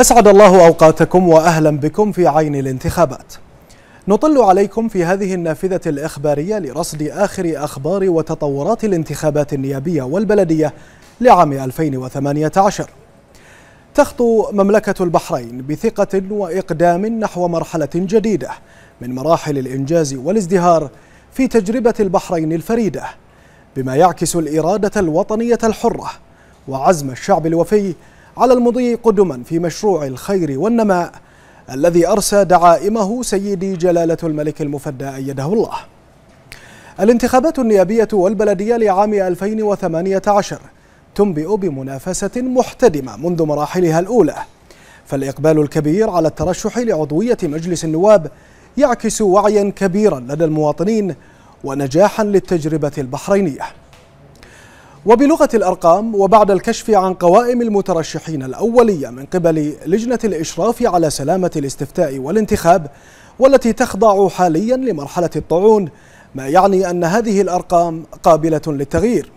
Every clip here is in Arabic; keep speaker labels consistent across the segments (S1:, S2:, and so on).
S1: أسعد الله أوقاتكم وأهلا بكم في عين الانتخابات نطل عليكم في هذه النافذة الإخبارية لرصد آخر أخبار وتطورات الانتخابات النيابية والبلدية لعام 2018 تخطو مملكة البحرين بثقة وإقدام نحو مرحلة جديدة من مراحل الإنجاز والازدهار في تجربة البحرين الفريدة بما يعكس الإرادة الوطنية الحرة وعزم الشعب الوفي على المضي قدما في مشروع الخير والنماء الذي أرسى دعائمه سيدي جلالة الملك المفدى أيده الله الانتخابات النيابية والبلدية لعام 2018 تنبئ بمنافسة محتدمة منذ مراحلها الأولى فالإقبال الكبير على الترشح لعضوية مجلس النواب يعكس وعيا كبيرا لدى المواطنين ونجاحا للتجربة البحرينية وبلغة الأرقام وبعد الكشف عن قوائم المترشحين الأولية من قبل لجنة الإشراف على سلامة الاستفتاء والانتخاب والتي تخضع حاليا لمرحلة الطعون ما يعني أن هذه الأرقام قابلة للتغيير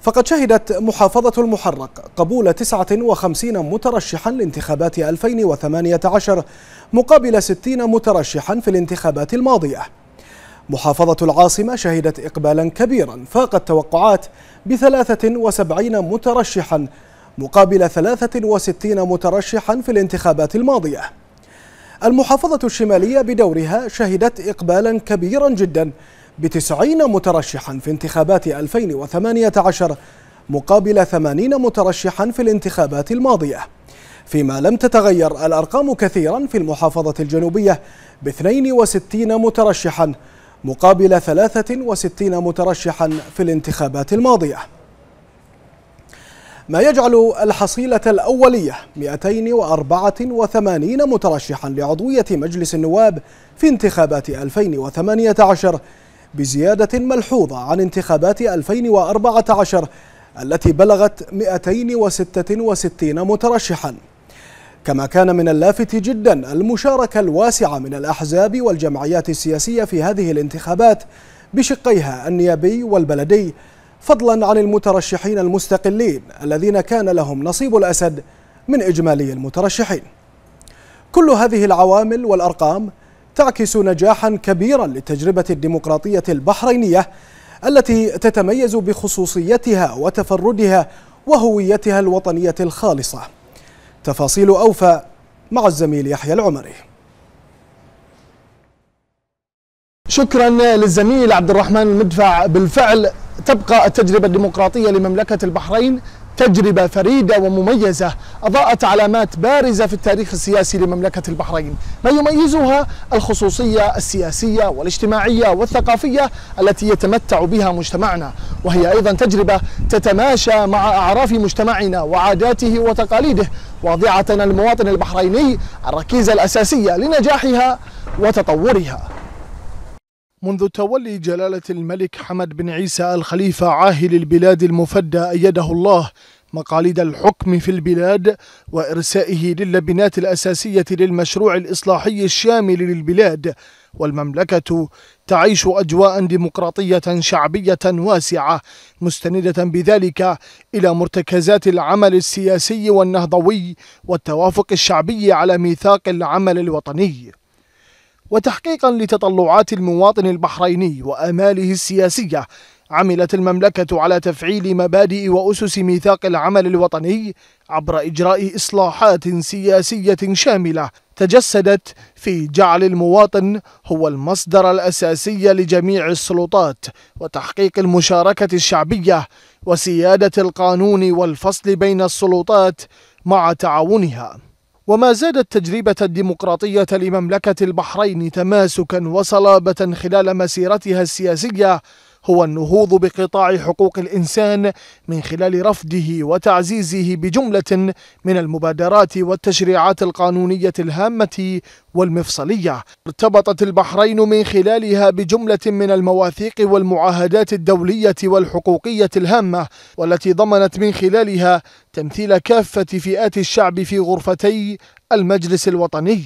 S1: فقد شهدت محافظة المحرق قبول 59 مترشحا لانتخابات 2018 مقابل 60 مترشحا في الانتخابات الماضية محافظة العاصمة شهدت إقبالا كبيرا فاق التوقعات بثلاثة وسبعين مترشحا مقابل 63 مترشحا في الانتخابات الماضية المحافظة الشمالية بدورها شهدت إقبالا كبيرا جدا بتسعين مترشحا في انتخابات 2018 مقابل 80 مترشحا في الانتخابات الماضية فيما لم تتغير الأرقام كثيرا في المحافظة الجنوبية ب 62 مترشحا مقابل 63 مترشحا في الانتخابات الماضية ما يجعل الحصيلة الأولية 284 مترشحا لعضوية مجلس النواب في انتخابات 2018 بزيادة ملحوظة عن انتخابات 2014 التي بلغت 266 مترشحاً كما كان من اللافت جدا المشاركة الواسعة من الأحزاب والجمعيات السياسية في هذه الانتخابات بشقيها النيابي والبلدي فضلا عن المترشحين المستقلين الذين كان لهم نصيب الأسد من إجمالي المترشحين كل هذه العوامل والأرقام تعكس نجاحا كبيرا للتجربة الديمقراطية البحرينية التي تتميز بخصوصيتها وتفردها وهويتها الوطنية الخالصة تفاصيل أوفى مع الزميل يحيى العمري شكرا للزميل عبد الرحمن المدفع بالفعل
S2: تبقى التجربة الديمقراطية لمملكة البحرين تجربة فريدة ومميزة أضاءت علامات بارزة في التاريخ السياسي لمملكة البحرين ما يميزها الخصوصية السياسية والاجتماعية والثقافية التي يتمتع بها مجتمعنا وهي أيضا تجربة تتماشى مع أعراف مجتمعنا وعاداته وتقاليده واضعة المواطن البحريني الركيزة الأساسية لنجاحها وتطورها منذ تولي جلالة الملك حمد بن عيسى الخليفة عاهل البلاد المفدى أيده الله مقاليد الحكم في البلاد وإرسائه للبنات الأساسية للمشروع الإصلاحي الشامل للبلاد والمملكة تعيش أجواء ديمقراطية شعبية واسعة مستندة بذلك إلى مرتكزات العمل السياسي والنهضوي والتوافق الشعبي على ميثاق العمل الوطني وتحقيقا لتطلعات المواطن البحريني وآماله السياسية عملت المملكة على تفعيل مبادئ وأسس ميثاق العمل الوطني عبر إجراء إصلاحات سياسية شاملة تجسدت في جعل المواطن هو المصدر الأساسي لجميع السلطات وتحقيق المشاركة الشعبية وسيادة القانون والفصل بين السلطات مع تعاونها وما زادت التجربة الديمقراطية لمملكة البحرين تماسكا وصلابة خلال مسيرتها السياسية هو النهوض بقطاع حقوق الإنسان من خلال رفضه وتعزيزه بجملة من المبادرات والتشريعات القانونية الهامة والمفصلية ارتبطت البحرين من خلالها بجملة من المواثيق والمعاهدات الدولية والحقوقية الهامة والتي ضمنت من خلالها تمثيل كافة فئات الشعب في غرفتي المجلس الوطني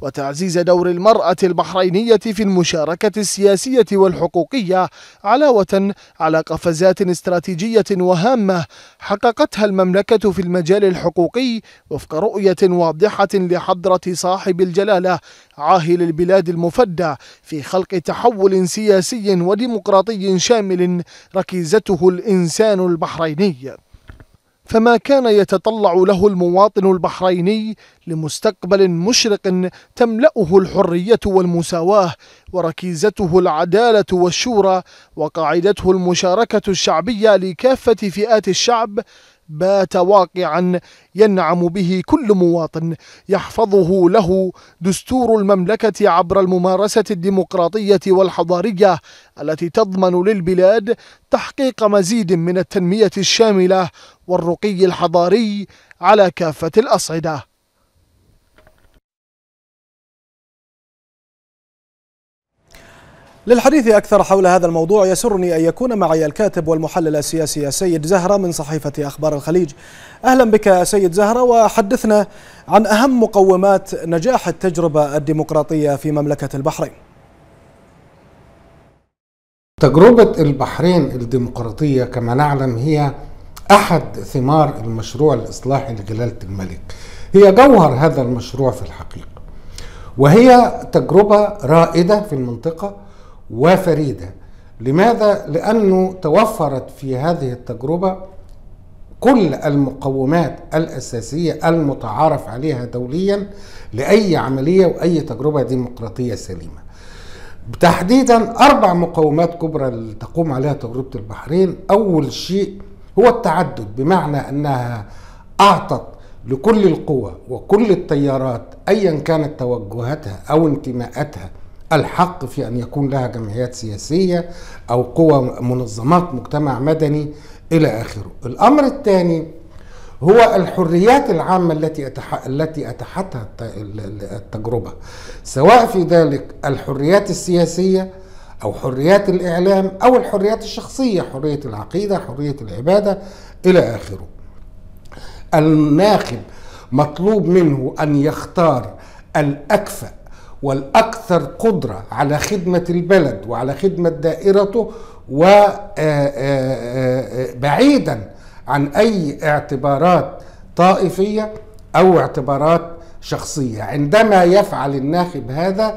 S2: وتعزيز دور المرأة البحرينية في المشاركة السياسية والحقوقية علاوة على قفزات استراتيجية وهامة حققتها المملكة في المجال الحقوقي وفق رؤية واضحة لحضرة صاحب الجلالة عاهل البلاد المفدى في خلق تحول سياسي وديمقراطي شامل ركيزته الإنسان البحريني فما كان يتطلع له المواطن البحريني لمستقبل مشرق تملأه الحرية والمساواة وركيزته العدالة والشورى وقاعدته المشاركة الشعبية لكافة فئات الشعب بات واقعا ينعم به كل مواطن يحفظه له دستور المملكة عبر الممارسة الديمقراطية والحضارية التي تضمن للبلاد تحقيق مزيد من التنمية الشاملة والرقي الحضاري على
S1: كافة الأصعدة للحديث أكثر حول هذا الموضوع يسرني أن يكون معي الكاتب والمحلل السياسي السيد زهرة من صحيفة أخبار الخليج أهلا بك سيد زهرة وحدثنا عن أهم مقومات نجاح التجربة الديمقراطية في مملكة
S3: البحرين تجربة البحرين الديمقراطية كما نعلم هي أحد ثمار المشروع الإصلاحي لجلالة الملك هي جوهر هذا المشروع في الحقيقة وهي تجربة رائدة في المنطقة وفريده لماذا لانه توفرت في هذه التجربه كل المقومات الاساسيه المتعارف عليها دوليا لاي عمليه واي تجربه ديمقراطيه سليمه تحديدا اربع مقومات كبرى اللي تقوم عليها تجربه البحرين اول شيء هو التعدد بمعنى انها اعطت لكل القوى وكل التيارات ايا كانت توجهاتها او انتماءاتها الحق في ان يكون لها جمعيات سياسيه او قوى منظمات مجتمع مدني الى اخره. الامر الثاني هو الحريات العامه التي التي اتاحتها التجربه سواء في ذلك الحريات السياسيه او حريات الاعلام او الحريات الشخصيه، حريه العقيده، حريه العباده الى اخره. الناخب مطلوب منه ان يختار الاكفأ والاكثر قدره على خدمه البلد وعلى خدمه دائرته وبعيدا آه، آه، آه، عن اي اعتبارات طائفيه او اعتبارات شخصيه عندما يفعل الناخب هذا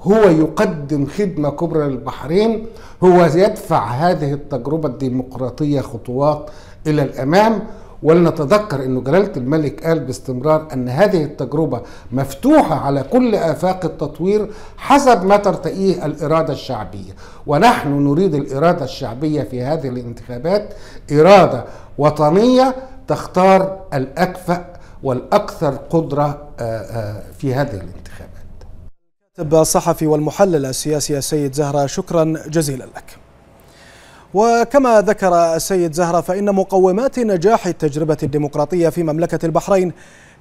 S3: هو يقدم خدمه كبرى للبحرين هو يدفع هذه التجربه الديمقراطيه خطوات الى الامام ولنتذكر أن جلالة الملك قال باستمرار أن هذه التجربة مفتوحة على كل آفاق التطوير حسب ما ترتقيه الإرادة الشعبية ونحن نريد الإرادة الشعبية في هذه الانتخابات إرادة وطنية تختار الأكفأ والأكثر قدرة آه، آه، في هذه الانتخابات الصحفي
S1: والمحلل السياسي السيد زهرة شكرا جزيلا لك وكما ذكر السيد زهرة فإن مقومات نجاح التجربة الديمقراطية في مملكة البحرين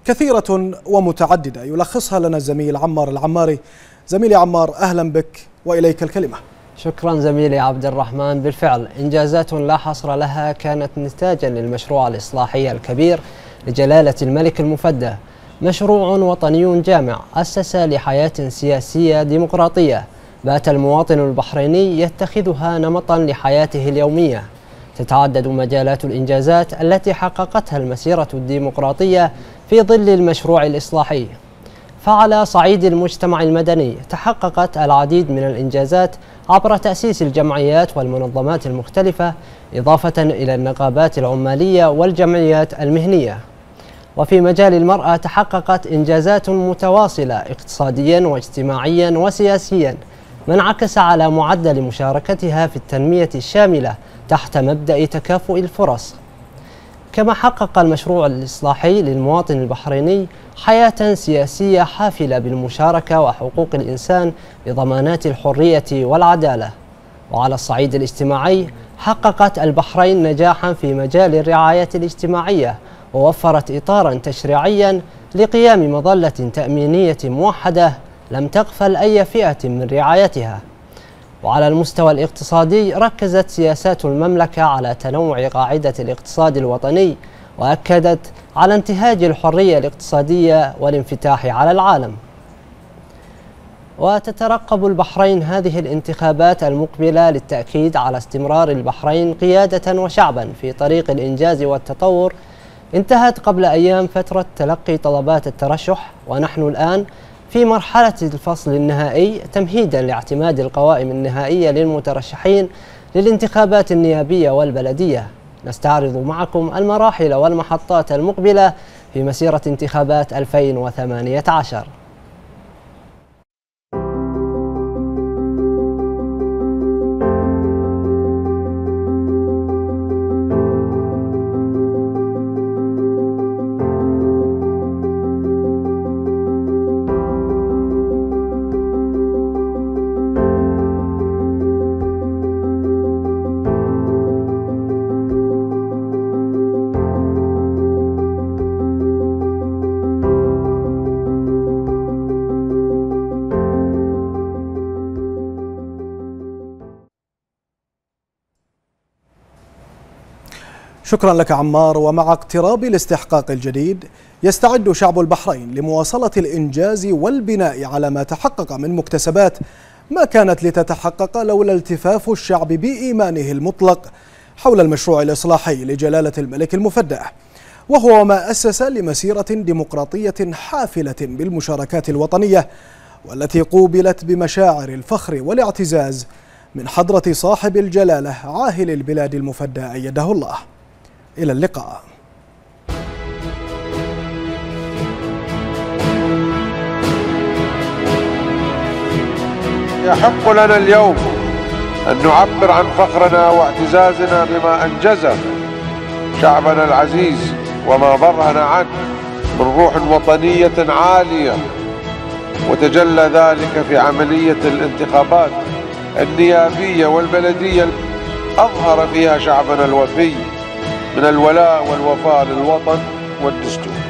S1: كثيرة ومتعددة يلخصها لنا الزميل عمار العماري زميلي
S4: عمار أهلا بك وإليك الكلمة شكرا زميلي عبد الرحمن بالفعل إنجازات لا حصر لها كانت نتاجا للمشروع الإصلاحي الكبير لجلالة الملك المفدى مشروع وطني جامع أسس لحياة سياسية ديمقراطية بات المواطن البحريني يتخذها نمطا لحياته اليومية تتعدد مجالات الإنجازات التي حققتها المسيرة الديمقراطية في ظل المشروع الإصلاحي فعلى صعيد المجتمع المدني تحققت العديد من الإنجازات عبر تأسيس الجمعيات والمنظمات المختلفة إضافة إلى النقابات العمالية والجمعيات المهنية وفي مجال المرأة تحققت إنجازات متواصلة اقتصاديا واجتماعيا وسياسيا ما انعكس على معدل مشاركتها في التنمية الشاملة تحت مبدأ تكافؤ الفرص كما حقق المشروع الإصلاحي للمواطن البحريني حياة سياسية حافلة بالمشاركة وحقوق الإنسان بضمانات الحرية والعدالة وعلى الصعيد الاجتماعي حققت البحرين نجاحا في مجال الرعاية الاجتماعية ووفرت إطارا تشريعيا لقيام مظلة تأمينية موحدة لم تغفل أي فئة من رعايتها وعلى المستوى الاقتصادي ركزت سياسات المملكة على تنوع قاعدة الاقتصاد الوطني وأكدت على انتهاج الحرية الاقتصادية والانفتاح على العالم وتترقب البحرين هذه الانتخابات المقبلة للتأكيد على استمرار البحرين قيادة وشعبا في طريق الإنجاز والتطور انتهت قبل أيام فترة تلقي طلبات الترشح ونحن الآن في مرحلة الفصل النهائي تمهيدا لاعتماد القوائم النهائية للمترشحين للانتخابات النيابية والبلدية نستعرض معكم المراحل والمحطات المقبلة في مسيرة انتخابات 2018
S1: شكرا لك عمار ومع اقتراب الاستحقاق الجديد يستعد شعب البحرين لمواصلة الإنجاز والبناء على ما تحقق من مكتسبات ما كانت لتتحقق لولا التفاف الشعب بإيمانه المطلق حول المشروع الإصلاحي لجلالة الملك المفدى وهو ما أسس لمسيرة ديمقراطية حافلة بالمشاركات الوطنية والتي قوبلت بمشاعر الفخر والاعتزاز من حضرة صاحب الجلالة عاهل البلاد المفدى أيده الله إلى اللقاء
S3: يحق لنا اليوم أن نعبر عن فخرنا واعتزازنا بما أنجزه شعبنا العزيز وما برهن عنه من روح وطنية عالية وتجلى ذلك في عملية الانتخابات النيابية والبلدية أظهر فيها شعبنا الوفي من الولاء والوفاء للوطن والدستور